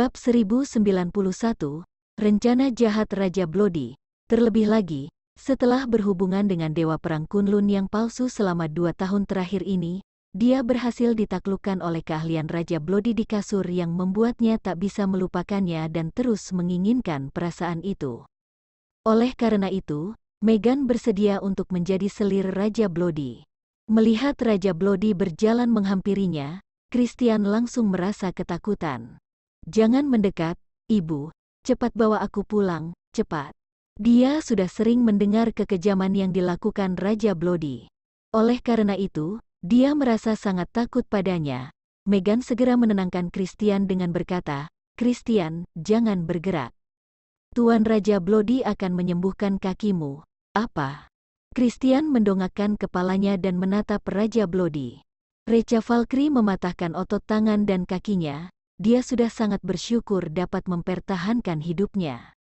Bab 1091, Rencana Jahat Raja Blodi, terlebih lagi, setelah berhubungan dengan Dewa Perang Kunlun yang palsu selama dua tahun terakhir ini, dia berhasil ditaklukkan oleh keahlian Raja Blodi di kasur yang membuatnya tak bisa melupakannya dan terus menginginkan perasaan itu. Oleh karena itu, Megan bersedia untuk menjadi selir Raja Blodi. Melihat Raja Blodi berjalan menghampirinya, Christian langsung merasa ketakutan. Jangan mendekat, ibu. Cepat bawa aku pulang, cepat. Dia sudah sering mendengar kekejaman yang dilakukan Raja Blodi. Oleh karena itu, dia merasa sangat takut padanya. Megan segera menenangkan Christian dengan berkata, Christian, jangan bergerak. Tuan Raja Blodi akan menyembuhkan kakimu. Apa? Christian mendongakkan kepalanya dan menatap Raja Blodi. Reca Valkyrie mematahkan otot tangan dan kakinya, dia sudah sangat bersyukur dapat mempertahankan hidupnya.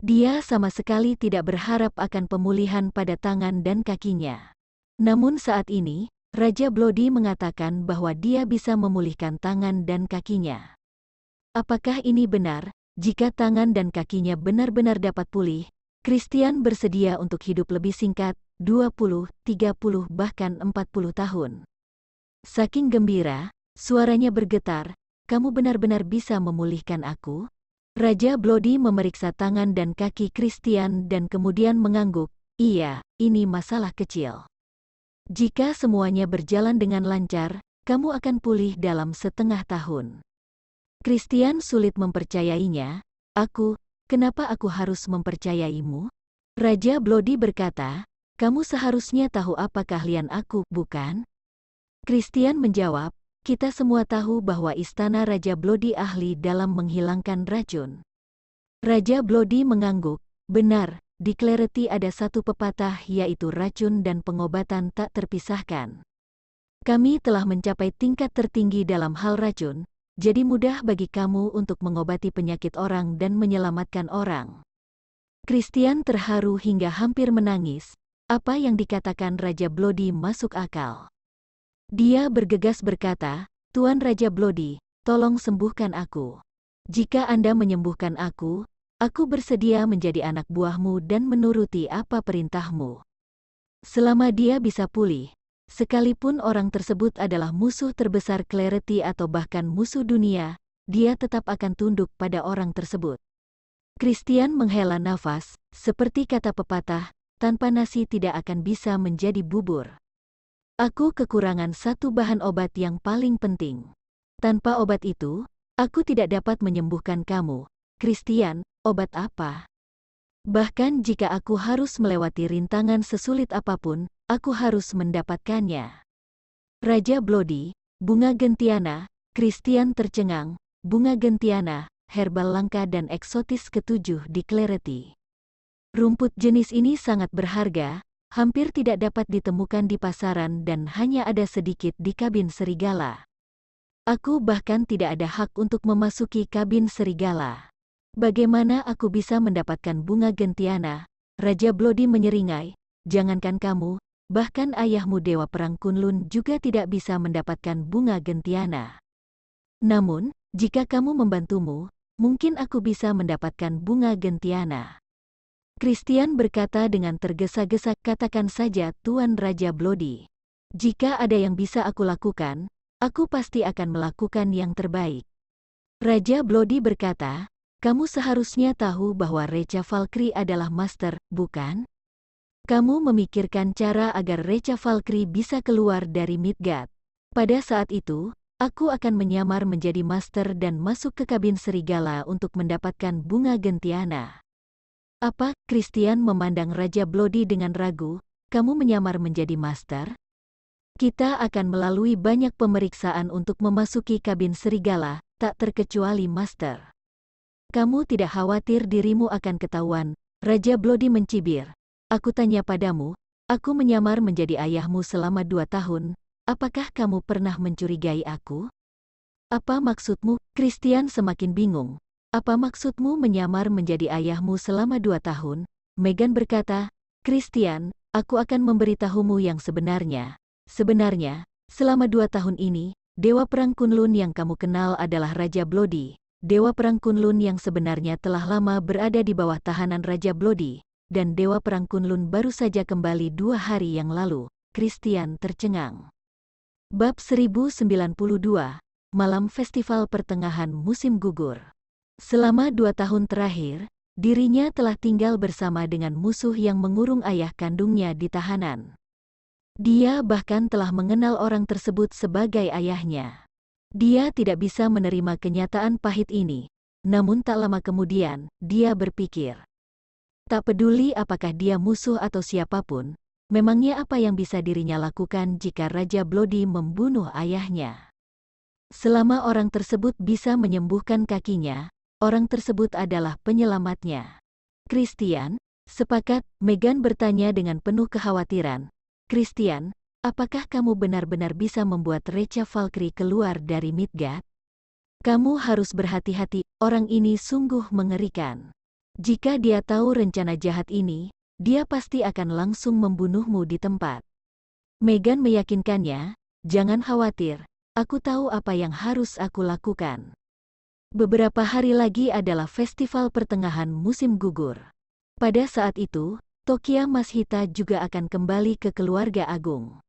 Dia sama sekali tidak berharap akan pemulihan pada tangan dan kakinya. Namun saat ini, Raja Blodi mengatakan bahwa dia bisa memulihkan tangan dan kakinya. Apakah ini benar? Jika tangan dan kakinya benar-benar dapat pulih, Christian bersedia untuk hidup lebih singkat, 20, 30 bahkan 40 tahun. Saking gembira, suaranya bergetar, kamu benar-benar bisa memulihkan aku? Raja Bloody memeriksa tangan dan kaki Christian dan kemudian mengangguk, iya, ini masalah kecil. Jika semuanya berjalan dengan lancar, kamu akan pulih dalam setengah tahun. Christian sulit mempercayainya, aku, kenapa aku harus mempercayaimu? Raja Bloody berkata, kamu seharusnya tahu apa keahlian aku, bukan? Christian menjawab, kita semua tahu bahwa istana Raja Blodi ahli dalam menghilangkan racun. Raja Blodi mengangguk, benar, di Clarity ada satu pepatah yaitu racun dan pengobatan tak terpisahkan. Kami telah mencapai tingkat tertinggi dalam hal racun, jadi mudah bagi kamu untuk mengobati penyakit orang dan menyelamatkan orang. Christian terharu hingga hampir menangis, apa yang dikatakan Raja Blodi masuk akal. Dia bergegas berkata, Tuan Raja Blodi, tolong sembuhkan aku. Jika Anda menyembuhkan aku, aku bersedia menjadi anak buahmu dan menuruti apa perintahmu. Selama dia bisa pulih, sekalipun orang tersebut adalah musuh terbesar Clarity atau bahkan musuh dunia, dia tetap akan tunduk pada orang tersebut. Christian menghela nafas, seperti kata pepatah, tanpa nasi tidak akan bisa menjadi bubur. Aku kekurangan satu bahan obat yang paling penting. Tanpa obat itu, aku tidak dapat menyembuhkan kamu. Christian, obat apa? Bahkan jika aku harus melewati rintangan sesulit apapun, aku harus mendapatkannya. Raja Blodi, Bunga Gentiana, Christian tercengang, Bunga Gentiana, herbal langka dan eksotis ketujuh di Clarity. Rumput jenis ini sangat berharga, hampir tidak dapat ditemukan di pasaran dan hanya ada sedikit di kabin serigala. Aku bahkan tidak ada hak untuk memasuki kabin serigala. Bagaimana aku bisa mendapatkan bunga gentiana? Raja Blodi menyeringai, jangankan kamu, bahkan ayahmu Dewa Perang Kunlun juga tidak bisa mendapatkan bunga gentiana. Namun, jika kamu membantumu, mungkin aku bisa mendapatkan bunga gentiana. Christian berkata dengan tergesa-gesa, katakan saja Tuan Raja Blodi. Jika ada yang bisa aku lakukan, aku pasti akan melakukan yang terbaik. Raja Blodi berkata, kamu seharusnya tahu bahwa Recha Valkyrie adalah master, bukan? Kamu memikirkan cara agar Recha Valkyrie bisa keluar dari Midgard. Pada saat itu, aku akan menyamar menjadi master dan masuk ke kabin serigala untuk mendapatkan bunga gentiana. Apa, Christian memandang Raja Blodi dengan ragu, kamu menyamar menjadi master? Kita akan melalui banyak pemeriksaan untuk memasuki kabin serigala, tak terkecuali master. Kamu tidak khawatir dirimu akan ketahuan, Raja Blodi mencibir. Aku tanya padamu, aku menyamar menjadi ayahmu selama dua tahun, apakah kamu pernah mencurigai aku? Apa maksudmu? Christian semakin bingung. Apa maksudmu menyamar menjadi ayahmu selama dua tahun? Megan berkata, Christian, aku akan memberitahumu yang sebenarnya. Sebenarnya, selama dua tahun ini, Dewa Perang Kunlun yang kamu kenal adalah Raja Blodi. Dewa Perang Kunlun yang sebenarnya telah lama berada di bawah tahanan Raja Blodi, dan Dewa Perang Kunlun baru saja kembali dua hari yang lalu. Christian tercengang. Bab 1092, Malam Festival Pertengahan Musim Gugur Selama dua tahun terakhir, dirinya telah tinggal bersama dengan musuh yang mengurung ayah kandungnya di tahanan. Dia bahkan telah mengenal orang tersebut sebagai ayahnya. Dia tidak bisa menerima kenyataan pahit ini, namun tak lama kemudian, dia berpikir. Tak peduli apakah dia musuh atau siapapun, memangnya apa yang bisa dirinya lakukan jika Raja Blodi membunuh ayahnya. Selama orang tersebut bisa menyembuhkan kakinya, Orang tersebut adalah penyelamatnya. Christian, sepakat, Megan bertanya dengan penuh kekhawatiran. Christian, apakah kamu benar-benar bisa membuat Recha Valkyrie keluar dari Midgard? Kamu harus berhati-hati, orang ini sungguh mengerikan. Jika dia tahu rencana jahat ini, dia pasti akan langsung membunuhmu di tempat. Megan meyakinkannya, jangan khawatir, aku tahu apa yang harus aku lakukan. Beberapa hari lagi adalah festival pertengahan musim gugur. Pada saat itu, Tokia Mas Hita juga akan kembali ke keluarga agung.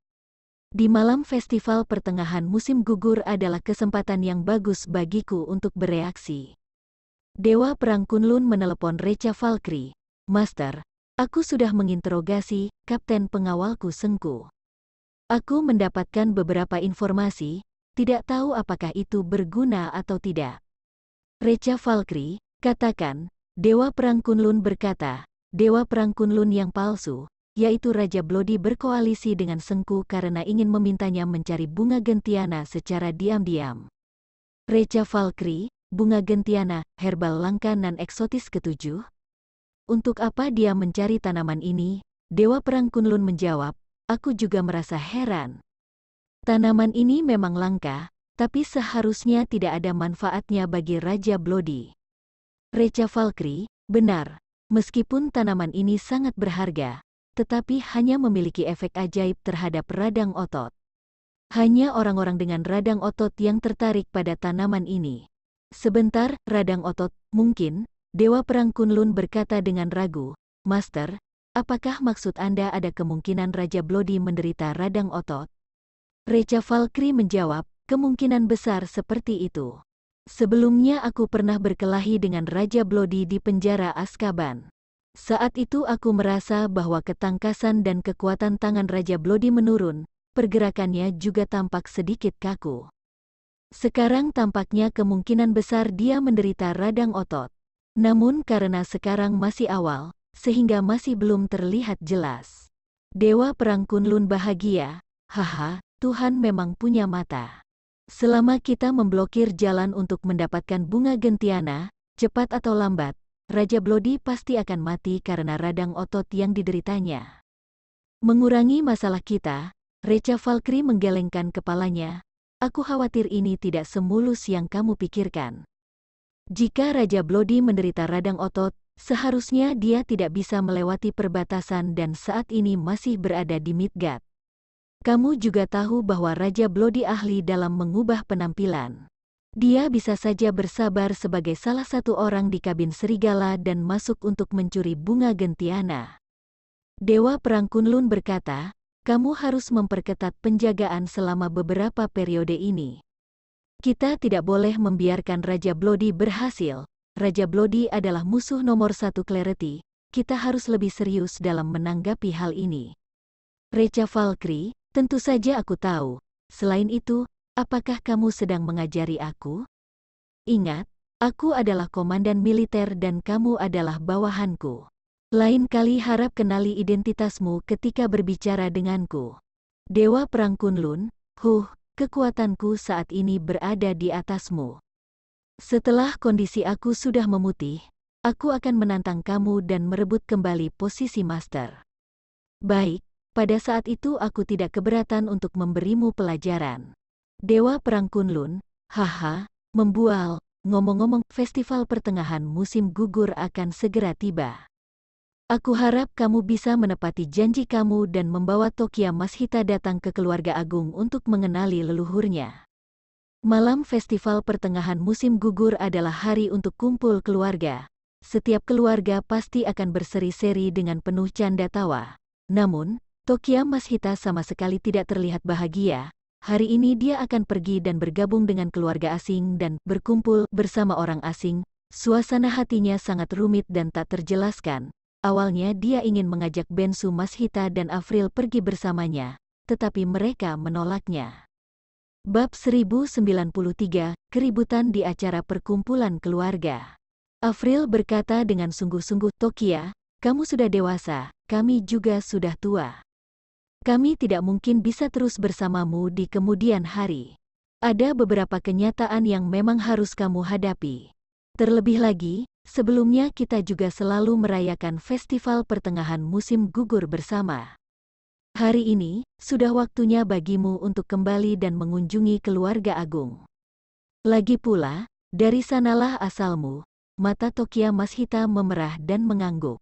Di malam festival pertengahan musim gugur adalah kesempatan yang bagus bagiku untuk bereaksi. Dewa Perang Kunlun menelepon Recha Valkyrie. Master, aku sudah menginterogasi kapten pengawalku Sengku. Aku mendapatkan beberapa informasi, tidak tahu apakah itu berguna atau tidak. Reca Valkyrie, katakan, Dewa Perang Kunlun berkata, Dewa Perang Kunlun yang palsu, yaitu Raja Blodi berkoalisi dengan Sengku karena ingin memintanya mencari bunga gentiana secara diam-diam. Reca Valkyrie, bunga gentiana, herbal langka nan eksotis ketujuh? Untuk apa dia mencari tanaman ini? Dewa Perang Kunlun menjawab, aku juga merasa heran. Tanaman ini memang langka, tapi seharusnya tidak ada manfaatnya bagi Raja Blodi. Reca Valkri, benar, meskipun tanaman ini sangat berharga, tetapi hanya memiliki efek ajaib terhadap radang otot. Hanya orang-orang dengan radang otot yang tertarik pada tanaman ini. Sebentar, radang otot, mungkin, Dewa Perang Kunlun berkata dengan ragu, Master, apakah maksud Anda ada kemungkinan Raja Blodi menderita radang otot? Reca Valkri menjawab, kemungkinan besar seperti itu. Sebelumnya aku pernah berkelahi dengan Raja Blodi di penjara Askaban. Saat itu aku merasa bahwa ketangkasan dan kekuatan tangan Raja Blodi menurun, pergerakannya juga tampak sedikit kaku. Sekarang tampaknya kemungkinan besar dia menderita radang otot. Namun karena sekarang masih awal, sehingga masih belum terlihat jelas. Dewa Perang Kunlun bahagia, haha, Tuhan memang punya mata. Selama kita memblokir jalan untuk mendapatkan bunga gentiana, cepat atau lambat, Raja Blodi pasti akan mati karena radang otot yang dideritanya. Mengurangi masalah kita, Reca Valkyrie menggelengkan kepalanya. Aku khawatir ini tidak semulus yang kamu pikirkan. Jika Raja Blodi menderita radang otot, seharusnya dia tidak bisa melewati perbatasan dan saat ini masih berada di Midgard. Kamu juga tahu bahwa Raja Blodi ahli dalam mengubah penampilan. Dia bisa saja bersabar sebagai salah satu orang di kabin serigala dan masuk untuk mencuri bunga gentiana. Dewa Perang Kunlun berkata, kamu harus memperketat penjagaan selama beberapa periode ini. Kita tidak boleh membiarkan Raja Blodi berhasil. Raja Blodi adalah musuh nomor satu Clarity. Kita harus lebih serius dalam menanggapi hal ini. Recha Valkyrie, Tentu saja aku tahu. Selain itu, apakah kamu sedang mengajari aku? Ingat, aku adalah komandan militer dan kamu adalah bawahanku. Lain kali harap kenali identitasmu ketika berbicara denganku. Dewa Perang Kunlun, huh, kekuatanku saat ini berada di atasmu. Setelah kondisi aku sudah memutih, aku akan menantang kamu dan merebut kembali posisi master. Baik, pada saat itu aku tidak keberatan untuk memberimu pelajaran. Dewa Perang Kunlun, haha, membual, ngomong-ngomong festival pertengahan musim gugur akan segera tiba. Aku harap kamu bisa menepati janji kamu dan membawa Tokia Mas Hita datang ke keluarga agung untuk mengenali leluhurnya. Malam festival pertengahan musim gugur adalah hari untuk kumpul keluarga. Setiap keluarga pasti akan berseri-seri dengan penuh canda tawa. Namun, Tokia Mas Hita sama sekali tidak terlihat bahagia. Hari ini dia akan pergi dan bergabung dengan keluarga asing dan berkumpul bersama orang asing. Suasana hatinya sangat rumit dan tak terjelaskan. Awalnya dia ingin mengajak Bensu Mas Hita dan Afril pergi bersamanya, tetapi mereka menolaknya. Bab 1093, Keributan di acara perkumpulan keluarga. Afril berkata dengan sungguh-sungguh, Tokia, kamu sudah dewasa, kami juga sudah tua. Kami tidak mungkin bisa terus bersamamu di kemudian hari. Ada beberapa kenyataan yang memang harus kamu hadapi. Terlebih lagi, sebelumnya kita juga selalu merayakan festival pertengahan musim gugur bersama. Hari ini, sudah waktunya bagimu untuk kembali dan mengunjungi keluarga agung. Lagi pula, dari sanalah asalmu, mata Tokia Mashita memerah dan mengangguk.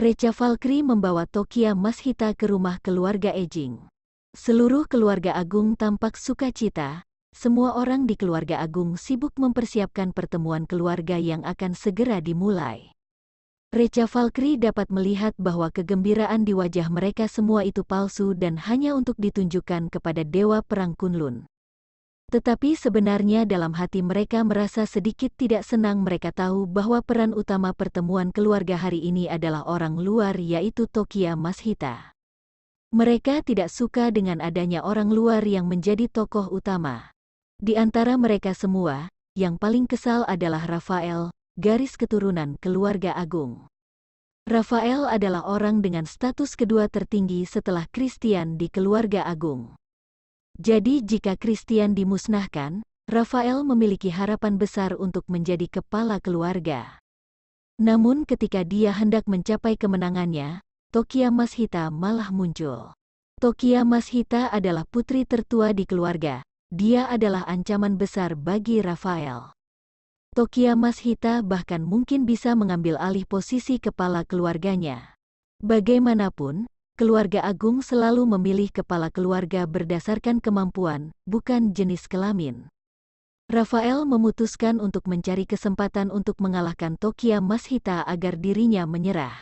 Reca Valkyrie membawa Tokia Mashita ke rumah keluarga Ejing. Seluruh keluarga Agung tampak sukacita. Semua orang di keluarga Agung sibuk mempersiapkan pertemuan keluarga yang akan segera dimulai. Reca Valkyrie dapat melihat bahwa kegembiraan di wajah mereka semua itu palsu dan hanya untuk ditunjukkan kepada Dewa Perang Kunlun. Tetapi sebenarnya dalam hati mereka merasa sedikit tidak senang mereka tahu bahwa peran utama pertemuan keluarga hari ini adalah orang luar yaitu Tokia Mashita. Mereka tidak suka dengan adanya orang luar yang menjadi tokoh utama. Di antara mereka semua, yang paling kesal adalah Rafael, garis keturunan keluarga agung. Rafael adalah orang dengan status kedua tertinggi setelah Christian di keluarga agung. Jadi jika Christian dimusnahkan, Rafael memiliki harapan besar untuk menjadi kepala keluarga. Namun ketika dia hendak mencapai kemenangannya, Tokia Mashita malah muncul. Tokia Mashita adalah putri tertua di keluarga. Dia adalah ancaman besar bagi Rafael. Tokia Mashita bahkan mungkin bisa mengambil alih posisi kepala keluarganya. Bagaimanapun, keluarga agung selalu memilih kepala keluarga berdasarkan kemampuan, bukan jenis kelamin. Rafael memutuskan untuk mencari kesempatan untuk mengalahkan Tokia Mashita agar dirinya menyerah.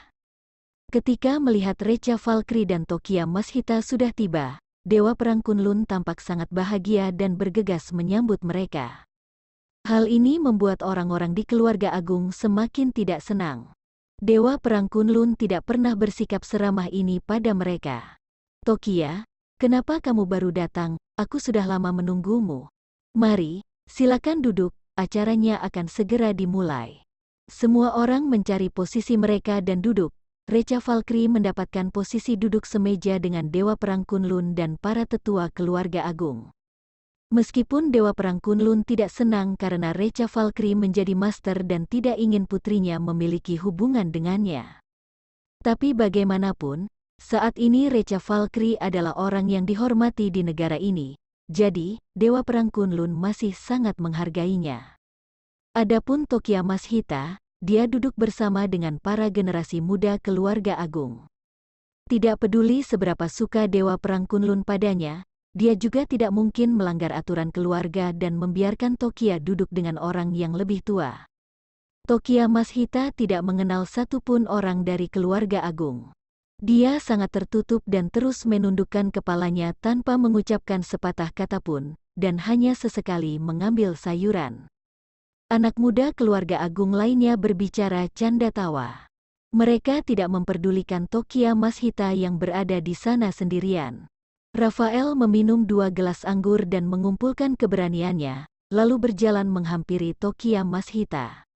Ketika melihat Recha Valkyrie dan Tokia Mashita sudah tiba, Dewa Perang Kunlun tampak sangat bahagia dan bergegas menyambut mereka. Hal ini membuat orang-orang di keluarga agung semakin tidak senang. Dewa Perang Kunlun tidak pernah bersikap seramah ini pada mereka. Tokia, kenapa kamu baru datang? Aku sudah lama menunggumu. Mari, silakan duduk, acaranya akan segera dimulai. Semua orang mencari posisi mereka dan duduk. Reca Valkri mendapatkan posisi duduk semeja dengan Dewa Perang Kunlun dan para tetua keluarga agung. Meskipun Dewa Perang Kunlun tidak senang karena Recha Valkyrie menjadi master dan tidak ingin putrinya memiliki hubungan dengannya. Tapi bagaimanapun, saat ini Recha Valkyrie adalah orang yang dihormati di negara ini, jadi Dewa Perang Kunlun masih sangat menghargainya. Adapun Tokia Mas Hita, dia duduk bersama dengan para generasi muda keluarga agung. Tidak peduli seberapa suka Dewa Perang Kunlun padanya, dia juga tidak mungkin melanggar aturan keluarga dan membiarkan Tokia duduk dengan orang yang lebih tua. Tokia Mas Hita tidak mengenal satupun orang dari keluarga agung. Dia sangat tertutup dan terus menundukkan kepalanya tanpa mengucapkan sepatah kata pun, dan hanya sesekali mengambil sayuran. Anak muda keluarga agung lainnya berbicara canda tawa. Mereka tidak memperdulikan Tokia Mas Hita yang berada di sana sendirian. Rafael meminum dua gelas anggur dan mengumpulkan keberaniannya, lalu berjalan menghampiri Tokia Mashita.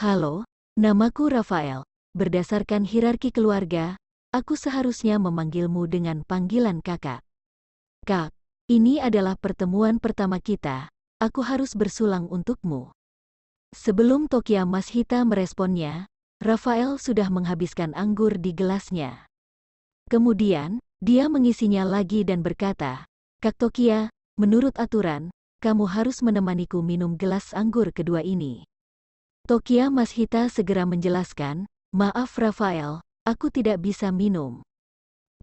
Halo, namaku Rafael. Berdasarkan hierarki keluarga, aku seharusnya memanggilmu dengan panggilan kakak. Kak, ini adalah pertemuan pertama kita. Aku harus bersulang untukmu. Sebelum Tokia Mashita meresponnya, Rafael sudah menghabiskan anggur di gelasnya. Kemudian, dia mengisinya lagi dan berkata, "Kak Kaktokia, menurut aturan, kamu harus menemaniku minum gelas anggur kedua ini. Tokia Hita segera menjelaskan, Maaf Rafael, aku tidak bisa minum.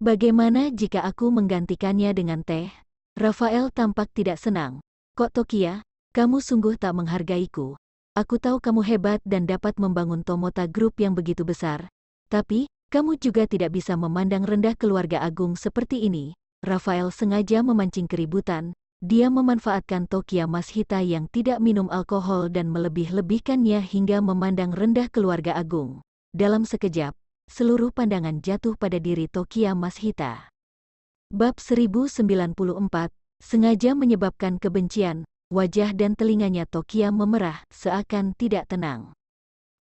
Bagaimana jika aku menggantikannya dengan teh? Rafael tampak tidak senang. Kok Tokia, kamu sungguh tak menghargaiku. Aku tahu kamu hebat dan dapat membangun Tomota Group yang begitu besar. Tapi, kamu juga tidak bisa memandang rendah keluarga agung seperti ini. Rafael sengaja memancing keributan. Dia memanfaatkan Tokia Mas Hita yang tidak minum alkohol dan melebih-lebihkannya hingga memandang rendah keluarga agung. Dalam sekejap, seluruh pandangan jatuh pada diri Tokia Mas Hita. Bab 1094 sengaja menyebabkan kebencian, wajah dan telinganya Tokia memerah seakan tidak tenang.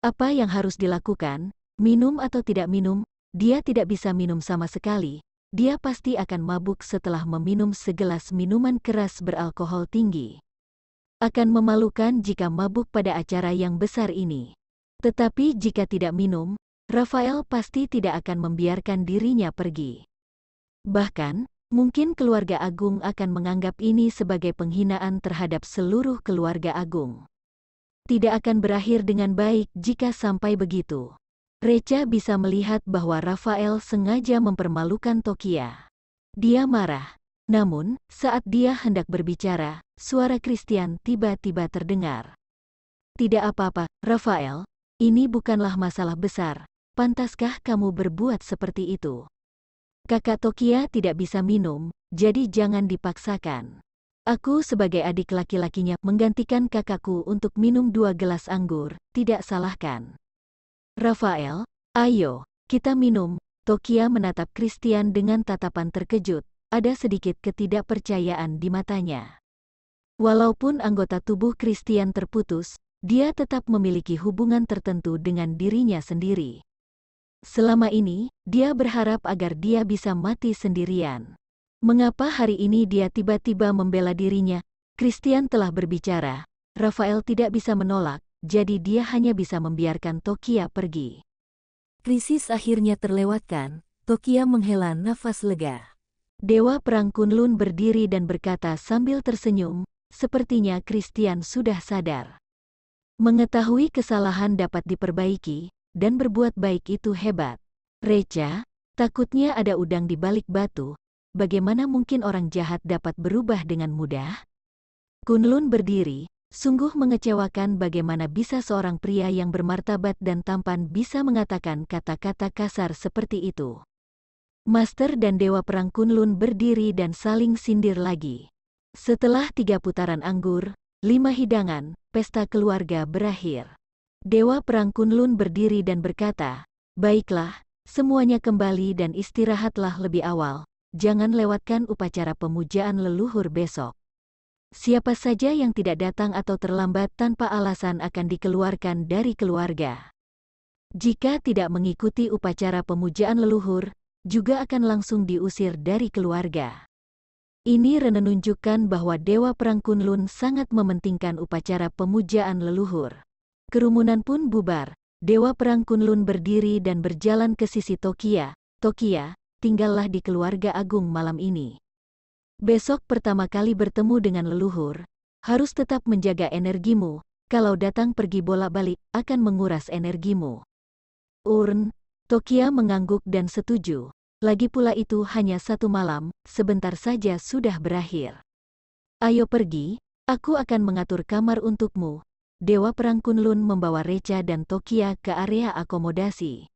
Apa yang harus dilakukan? Minum atau tidak minum, dia tidak bisa minum sama sekali. Dia pasti akan mabuk setelah meminum segelas minuman keras beralkohol tinggi. Akan memalukan jika mabuk pada acara yang besar ini. Tetapi jika tidak minum, Rafael pasti tidak akan membiarkan dirinya pergi. Bahkan, mungkin keluarga Agung akan menganggap ini sebagai penghinaan terhadap seluruh keluarga Agung. Tidak akan berakhir dengan baik jika sampai begitu. Reca bisa melihat bahwa Rafael sengaja mempermalukan Tokia. Dia marah. Namun, saat dia hendak berbicara, suara Christian tiba-tiba terdengar. Tidak apa-apa, Rafael. Ini bukanlah masalah besar. Pantaskah kamu berbuat seperti itu? Kakak Tokia tidak bisa minum, jadi jangan dipaksakan. Aku sebagai adik laki-lakinya menggantikan kakakku untuk minum dua gelas anggur, tidak salahkan. Rafael, ayo, kita minum. Tokia menatap Christian dengan tatapan terkejut. Ada sedikit ketidakpercayaan di matanya. Walaupun anggota tubuh Christian terputus, dia tetap memiliki hubungan tertentu dengan dirinya sendiri. Selama ini, dia berharap agar dia bisa mati sendirian. Mengapa hari ini dia tiba-tiba membela dirinya? Christian telah berbicara. Rafael tidak bisa menolak jadi dia hanya bisa membiarkan Tokia pergi. Krisis akhirnya terlewatkan, Tokia menghela nafas lega. Dewa Perang Kunlun berdiri dan berkata sambil tersenyum, sepertinya Christian sudah sadar. Mengetahui kesalahan dapat diperbaiki, dan berbuat baik itu hebat. Reca, takutnya ada udang di balik batu, bagaimana mungkin orang jahat dapat berubah dengan mudah? Kunlun berdiri, Sungguh mengecewakan bagaimana bisa seorang pria yang bermartabat dan tampan bisa mengatakan kata-kata kasar seperti itu. Master dan Dewa Perang Kunlun berdiri dan saling sindir lagi. Setelah tiga putaran anggur, lima hidangan, pesta keluarga berakhir. Dewa Perang Kunlun berdiri dan berkata, Baiklah, semuanya kembali dan istirahatlah lebih awal, jangan lewatkan upacara pemujaan leluhur besok. Siapa saja yang tidak datang atau terlambat tanpa alasan akan dikeluarkan dari keluarga. Jika tidak mengikuti upacara pemujaan leluhur, juga akan langsung diusir dari keluarga. Ini menunjukkan bahwa Dewa Perang Kunlun sangat mementingkan upacara pemujaan leluhur. Kerumunan pun bubar, Dewa Perang Kunlun berdiri dan berjalan ke sisi Tokia. Tokia, tinggallah di keluarga agung malam ini besok pertama kali bertemu dengan leluhur, harus tetap menjaga energimu, kalau datang pergi bolak-balik, akan menguras energimu. Urn, Tokia mengangguk dan setuju. Lagi pula itu hanya satu malam, sebentar saja sudah berakhir. Ayo pergi, aku akan mengatur kamar untukmu. Dewa Perang Kunlun membawa Recha dan Tokia ke area akomodasi.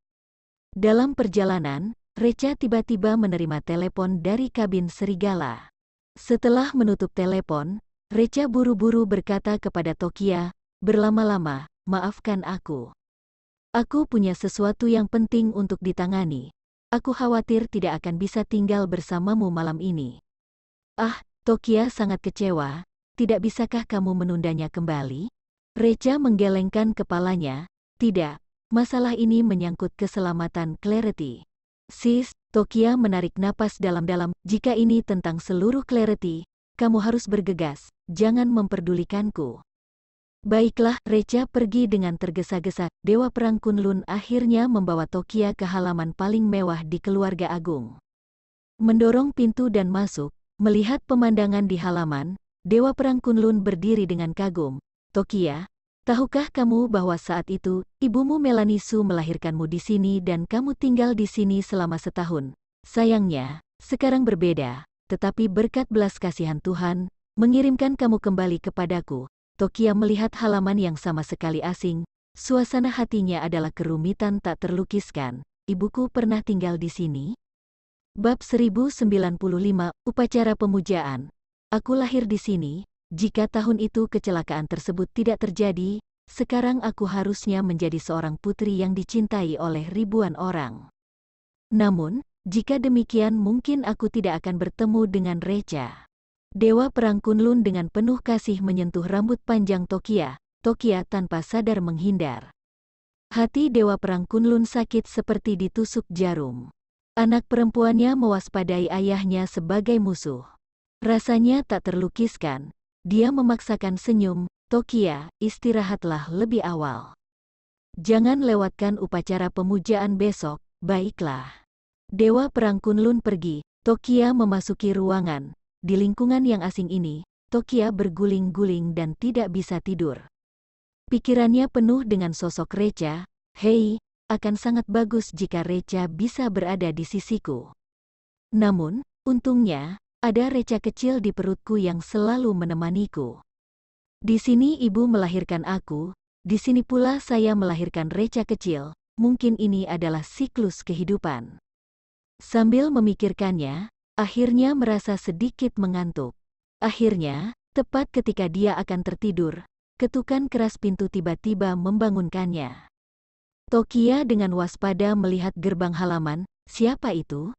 Dalam perjalanan, Recha tiba-tiba menerima telepon dari kabin serigala. Setelah menutup telepon, Recha buru-buru berkata kepada Tokia, berlama-lama, maafkan aku. Aku punya sesuatu yang penting untuk ditangani. Aku khawatir tidak akan bisa tinggal bersamamu malam ini. Ah, Tokia sangat kecewa, tidak bisakah kamu menundanya kembali? Recha menggelengkan kepalanya, tidak, masalah ini menyangkut keselamatan Clarity. Sis, Tokia menarik napas dalam-dalam, jika ini tentang seluruh clarity, kamu harus bergegas, jangan memperdulikanku. Baiklah, Recha pergi dengan tergesa-gesa, Dewa Perang Kunlun akhirnya membawa Tokia ke halaman paling mewah di keluarga agung. Mendorong pintu dan masuk, melihat pemandangan di halaman, Dewa Perang Kunlun berdiri dengan kagum. Tokia, Tahukah kamu bahwa saat itu, ibumu Melanisu melahirkanmu di sini dan kamu tinggal di sini selama setahun? Sayangnya, sekarang berbeda, tetapi berkat belas kasihan Tuhan, mengirimkan kamu kembali kepadaku. Tokia melihat halaman yang sama sekali asing, suasana hatinya adalah kerumitan tak terlukiskan. Ibuku pernah tinggal di sini? Bab 1095, Upacara Pemujaan Aku lahir di sini, jika tahun itu kecelakaan tersebut tidak terjadi, sekarang aku harusnya menjadi seorang putri yang dicintai oleh ribuan orang. Namun, jika demikian mungkin aku tidak akan bertemu dengan Reja. Dewa Perang Kunlun dengan penuh kasih menyentuh rambut panjang Tokia, Tokia tanpa sadar menghindar. Hati Dewa Perang Kunlun sakit seperti ditusuk jarum. Anak perempuannya mewaspadai ayahnya sebagai musuh. Rasanya tak terlukiskan, dia memaksakan senyum, Tokia, istirahatlah lebih awal. Jangan lewatkan upacara pemujaan besok, baiklah. Dewa Perang Kunlun pergi, Tokia memasuki ruangan. Di lingkungan yang asing ini, Tokia berguling-guling dan tidak bisa tidur. Pikirannya penuh dengan sosok Recha. Hei, akan sangat bagus jika Recha bisa berada di sisiku. Namun, untungnya, ada reca kecil di perutku yang selalu menemaniku. Di sini ibu melahirkan aku, di sini pula saya melahirkan reca kecil, mungkin ini adalah siklus kehidupan. Sambil memikirkannya, akhirnya merasa sedikit mengantuk. Akhirnya, tepat ketika dia akan tertidur, ketukan keras pintu tiba-tiba membangunkannya. Tokia dengan waspada melihat gerbang halaman, siapa itu?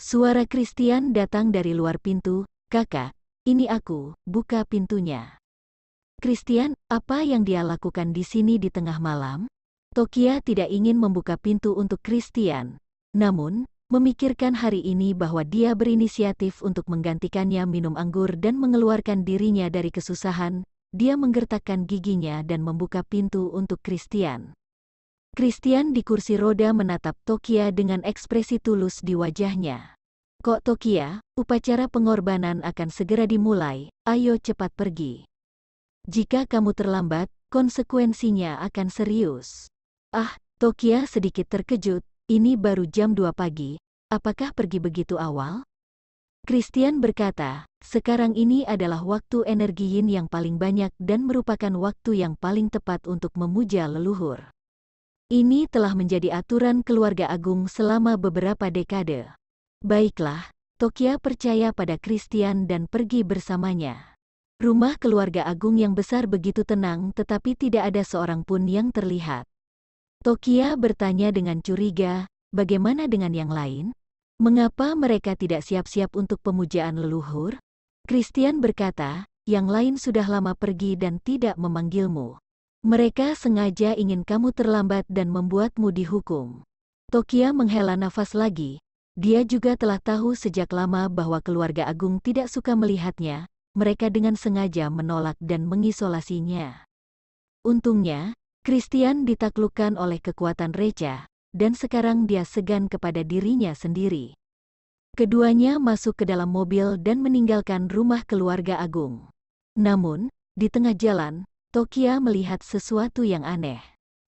Suara Christian datang dari luar pintu, kakak, ini aku, buka pintunya. Christian, apa yang dia lakukan di sini di tengah malam? Tokia tidak ingin membuka pintu untuk Christian. Namun, memikirkan hari ini bahwa dia berinisiatif untuk menggantikannya minum anggur dan mengeluarkan dirinya dari kesusahan, dia menggertakkan giginya dan membuka pintu untuk Christian. Christian di kursi roda menatap Tokia dengan ekspresi tulus di wajahnya. Kok Tokia, upacara pengorbanan akan segera dimulai, ayo cepat pergi. Jika kamu terlambat, konsekuensinya akan serius. Ah, Tokia sedikit terkejut, ini baru jam 2 pagi, apakah pergi begitu awal? Christian berkata, sekarang ini adalah waktu energi yin yang paling banyak dan merupakan waktu yang paling tepat untuk memuja leluhur. Ini telah menjadi aturan keluarga agung selama beberapa dekade. Baiklah, Tokia percaya pada Christian dan pergi bersamanya. Rumah keluarga agung yang besar begitu tenang tetapi tidak ada seorang pun yang terlihat. Tokia bertanya dengan curiga, bagaimana dengan yang lain? Mengapa mereka tidak siap-siap untuk pemujaan leluhur? Christian berkata, yang lain sudah lama pergi dan tidak memanggilmu. Mereka sengaja ingin kamu terlambat dan membuatmu dihukum. Tokia menghela nafas lagi. Dia juga telah tahu sejak lama bahwa keluarga Agung tidak suka melihatnya, mereka dengan sengaja menolak dan mengisolasinya. Untungnya, Christian ditaklukkan oleh kekuatan Reca, dan sekarang dia segan kepada dirinya sendiri. Keduanya masuk ke dalam mobil dan meninggalkan rumah keluarga Agung. Namun, di tengah jalan, Tokia melihat sesuatu yang aneh.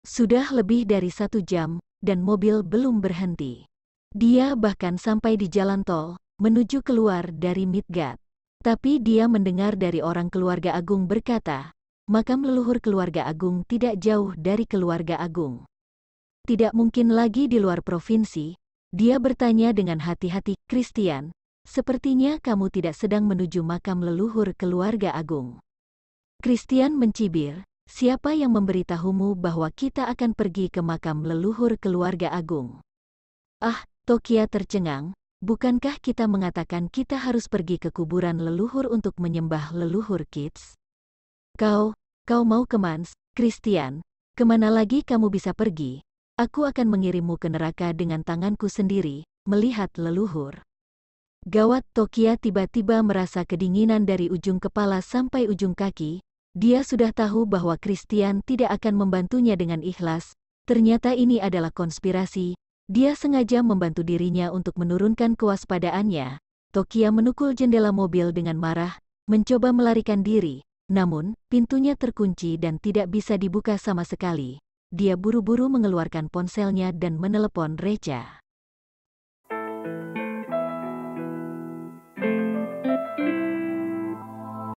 Sudah lebih dari satu jam, dan mobil belum berhenti. Dia bahkan sampai di jalan tol, menuju keluar dari Midgard. Tapi dia mendengar dari orang keluarga agung berkata, makam leluhur keluarga agung tidak jauh dari keluarga agung. Tidak mungkin lagi di luar provinsi, dia bertanya dengan hati-hati, Christian, sepertinya kamu tidak sedang menuju makam leluhur keluarga agung. Christian mencibir, siapa yang memberitahumu bahwa kita akan pergi ke makam leluhur keluarga agung? Ah, Tokia tercengang, bukankah kita mengatakan kita harus pergi ke kuburan leluhur untuk menyembah leluhur kids? Kau, kau mau kemans, Christian, kemana lagi kamu bisa pergi? Aku akan mengirimmu ke neraka dengan tanganku sendiri, melihat leluhur. Gawat Tokia tiba-tiba merasa kedinginan dari ujung kepala sampai ujung kaki. Dia sudah tahu bahwa Christian tidak akan membantunya dengan ikhlas. Ternyata ini adalah konspirasi. Dia sengaja membantu dirinya untuk menurunkan kewaspadaannya. Tokia menukul jendela mobil dengan marah, mencoba melarikan diri. Namun, pintunya terkunci dan tidak bisa dibuka sama sekali. Dia buru-buru mengeluarkan ponselnya dan menelepon Reca.